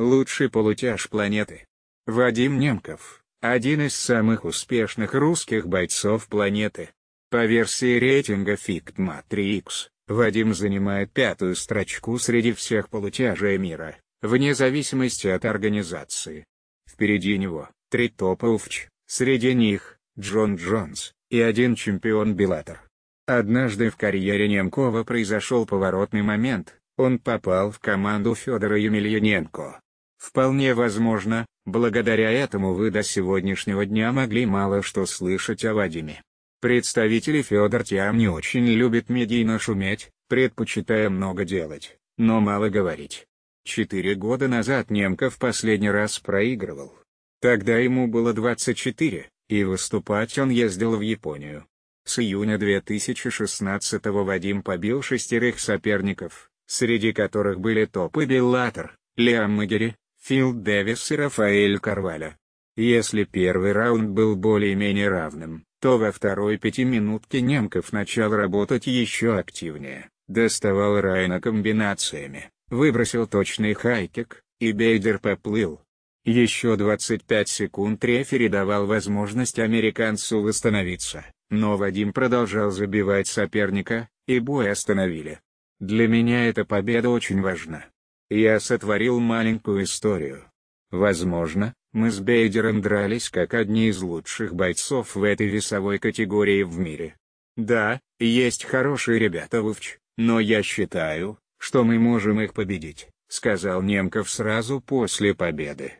Лучший полутяж планеты. Вадим Немков, один из самых успешных русских бойцов планеты. По версии рейтинга Fict Matrix, Вадим занимает пятую строчку среди всех полутяжей мира, вне зависимости от организации. Впереди него, три топа УФЧ, среди них, Джон Джонс, и один чемпион Беллатор. Однажды в карьере Немкова произошел поворотный момент, он попал в команду Федора Емельяненко. Вполне возможно, благодаря этому вы до сегодняшнего дня могли мало что слышать о Вадиме. Представители Федор Тиам не очень любят медийно шуметь, предпочитая много делать, но мало говорить. Четыре года назад немка в последний раз проигрывал. Тогда ему было 24, и выступать он ездил в Японию. С июня 2016 Вадим побил шестерых соперников, среди которых были топы Беллатор, Лиам Магери, Фил Дэвис и Рафаэль Карваля. Если первый раунд был более-менее равным, то во второй пятиминутке Немков начал работать еще активнее, доставал Райна комбинациями, выбросил точный хайкик, и Бейдер поплыл. Еще 25 секунд рефери давал возможность американцу восстановиться, но Вадим продолжал забивать соперника, и бой остановили. Для меня эта победа очень важна. Я сотворил маленькую историю. Возможно, мы с Бейдером дрались как одни из лучших бойцов в этой весовой категории в мире. Да, есть хорошие ребята в но я считаю, что мы можем их победить, сказал Немков сразу после победы.